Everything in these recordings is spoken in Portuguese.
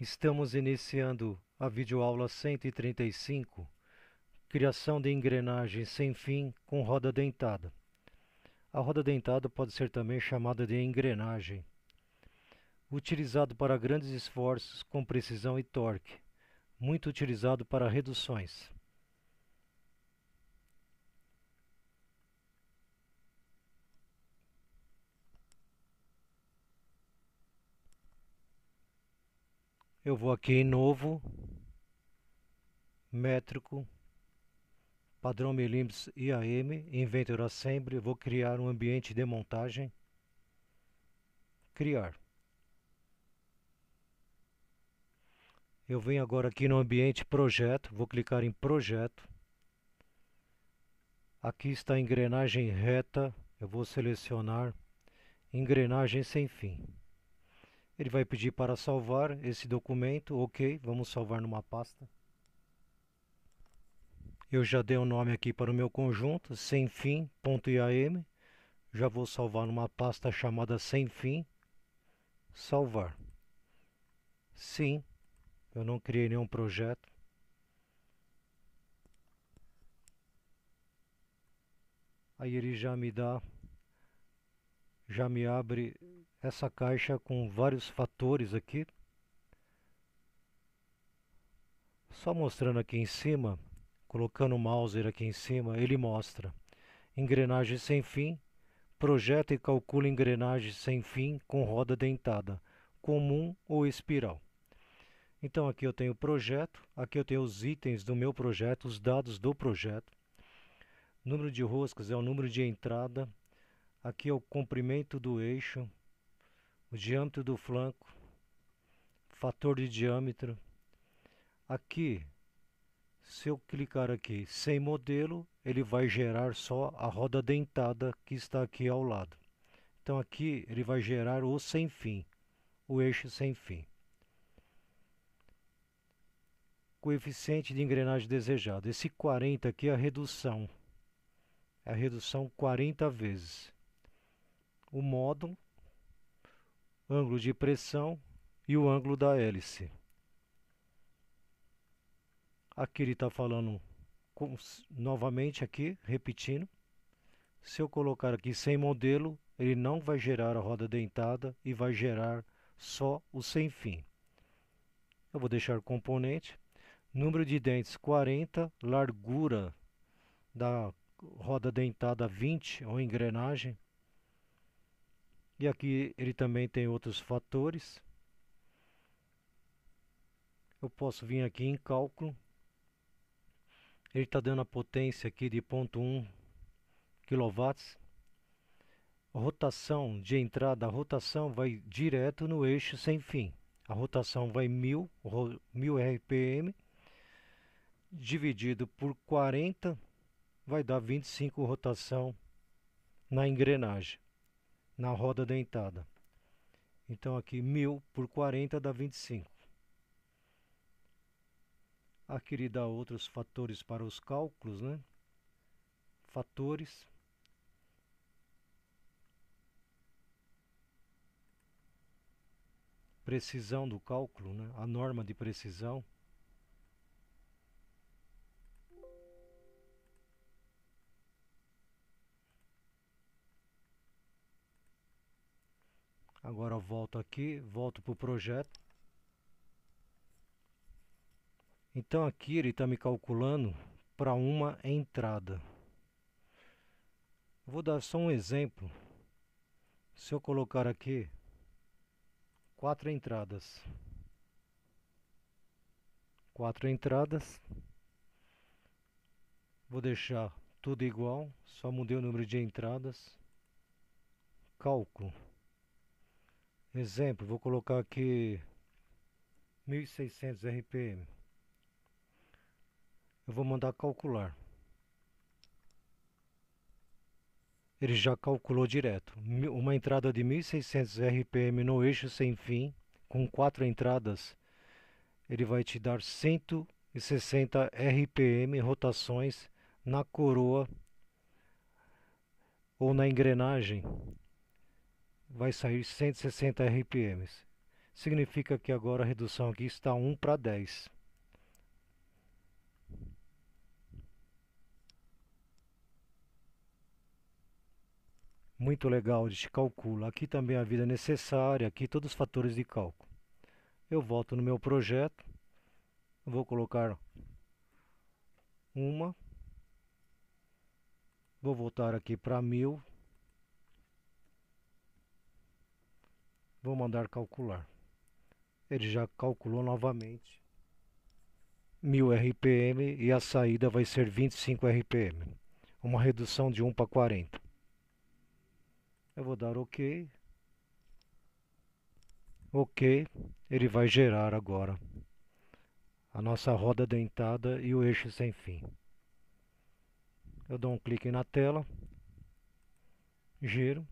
Estamos iniciando a videoaula 135, criação de engrenagem sem fim com roda dentada. A roda dentada pode ser também chamada de engrenagem, utilizado para grandes esforços com precisão e torque, muito utilizado para reduções. Eu vou aqui em novo, métrico, padrão milímetros IAM, Inventor Assembly, eu vou criar um ambiente de montagem, criar. Eu venho agora aqui no ambiente projeto, vou clicar em projeto. Aqui está a engrenagem reta, eu vou selecionar engrenagem sem fim. Ele vai pedir para salvar esse documento. Ok, vamos salvar numa pasta. Eu já dei o um nome aqui para o meu conjunto, sem fim.iam. Já vou salvar numa pasta chamada sem fim. Salvar. Sim, eu não criei nenhum projeto. Aí ele já me dá, já me abre essa caixa com vários fatores aqui. Só mostrando aqui em cima, colocando o mouse aqui em cima, ele mostra engrenagem sem fim, projeta e calcula engrenagem sem fim com roda dentada, comum ou espiral. Então aqui eu tenho o projeto, aqui eu tenho os itens do meu projeto, os dados do projeto. Número de roscas é o número de entrada, aqui é o comprimento do eixo, o diâmetro do flanco, fator de diâmetro. Aqui, se eu clicar aqui sem modelo, ele vai gerar só a roda dentada que está aqui ao lado. Então aqui ele vai gerar o sem fim, o eixo sem fim. Coeficiente de engrenagem desejado. Esse 40 aqui é a redução. É a redução 40 vezes. O módulo ângulo de pressão e o ângulo da hélice. Aqui ele está falando com, novamente aqui, repetindo. Se eu colocar aqui sem modelo, ele não vai gerar a roda dentada e vai gerar só o sem fim. Eu vou deixar componente. Número de dentes 40, largura da roda dentada 20 ou engrenagem e aqui ele também tem outros fatores. Eu posso vir aqui em cálculo. Ele está dando a potência aqui de 0.1 kW. Rotação de entrada, a rotação vai direto no eixo sem fim. A rotação vai 1000, 1000 RPM dividido por 40 vai dar 25 rotação na engrenagem na roda dentada. Então aqui 1000 por 40 dá 25. Aqui ele dá outros fatores para os cálculos, né? Fatores. Precisão do cálculo, né? A norma de precisão. Agora eu volto aqui, volto para o projeto. Então aqui ele está me calculando para uma entrada. Vou dar só um exemplo. Se eu colocar aqui quatro entradas, quatro entradas, vou deixar tudo igual, só mudei o número de entradas, cálculo. Exemplo, vou colocar aqui 1600 RPM. Eu vou mandar calcular. Ele já calculou direto. Uma entrada de 1600 RPM no eixo sem fim, com quatro entradas, ele vai te dar 160 RPM rotações na coroa ou na engrenagem vai sair 160 RPM. Significa que agora a redução aqui está 1 para 10. Muito legal, a gente calcula. Aqui também a vida necessária, aqui todos os fatores de cálculo. Eu volto no meu projeto, vou colocar uma, vou voltar aqui para 1000, Vou mandar calcular. Ele já calculou novamente 1000 RPM e a saída vai ser 25 RPM. Uma redução de 1 para 40. Eu vou dar OK. OK. Ele vai gerar agora a nossa roda dentada e o eixo sem fim. Eu dou um clique na tela, giro.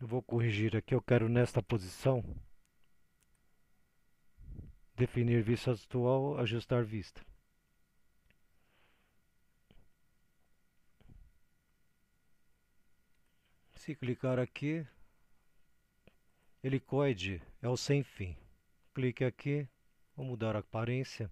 Eu vou corrigir aqui, eu quero nesta posição definir vista atual, ajustar vista. Se clicar aqui, helicoide é o sem fim. Clique aqui, vou mudar a aparência.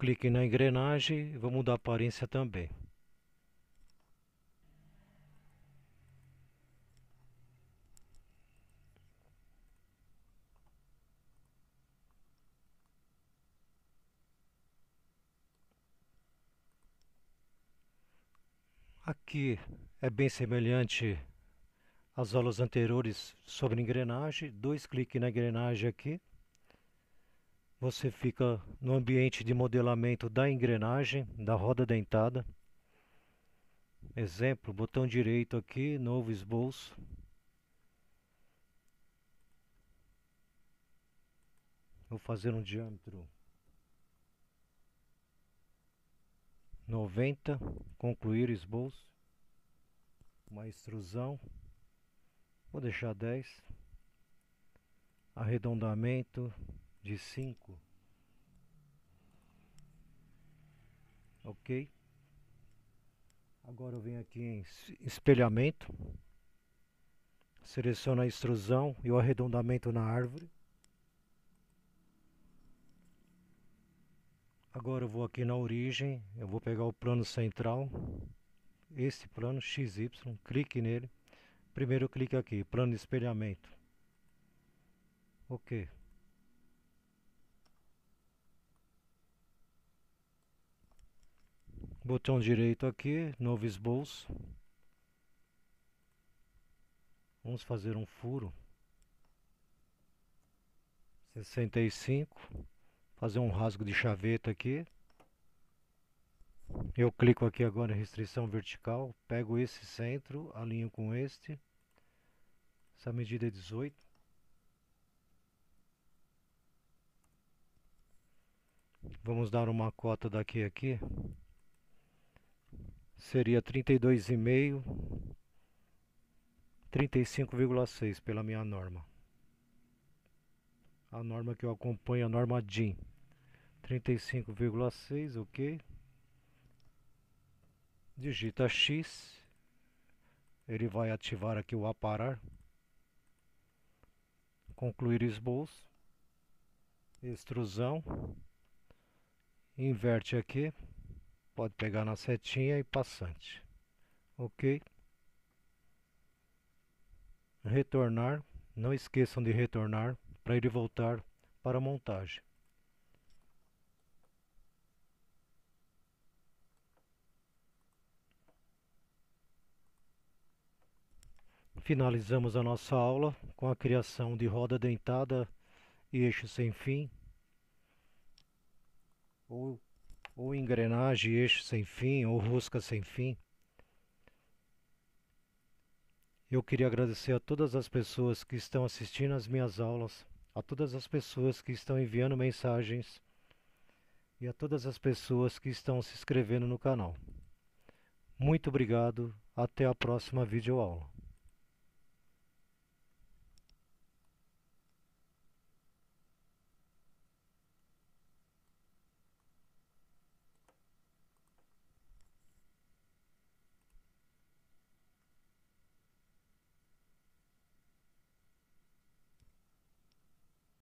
Clique na engrenagem e vou mudar a aparência também. Aqui é bem semelhante às aulas anteriores sobre engrenagem. Dois cliques na engrenagem aqui. Você fica no ambiente de modelamento da engrenagem, da roda dentada. Exemplo, botão direito aqui, novo esboço. Vou fazer um diâmetro 90, concluir esboço, uma extrusão, vou deixar 10, arredondamento de 5. Ok? Agora eu venho aqui em espelhamento, seleciono a extrusão e o arredondamento na árvore. Agora eu vou aqui na origem, eu vou pegar o plano central, esse plano XY, clique nele. Primeiro clique aqui, plano de espelhamento. Ok. botão direito aqui, novo esboço. Vamos fazer um furo. 65. Fazer um rasgo de chaveta aqui. Eu clico aqui agora em restrição vertical, pego esse centro, alinho com este. Essa medida é 18. Vamos dar uma cota daqui aqui seria 32,5, 35,6 pela minha norma. A norma que eu acompanho, a norma DIN. 35,6, ok. Digita X. Ele vai ativar aqui o aparar. Concluir esboço. Extrusão. Inverte aqui pode pegar na setinha e passante ok retornar não esqueçam de retornar para ele voltar para a montagem Finalizamos a nossa aula com a criação de roda dentada e eixo sem fim ou ou engrenagem eixo sem fim, ou rosca sem fim. Eu queria agradecer a todas as pessoas que estão assistindo às minhas aulas, a todas as pessoas que estão enviando mensagens e a todas as pessoas que estão se inscrevendo no canal. Muito obrigado, até a próxima videoaula.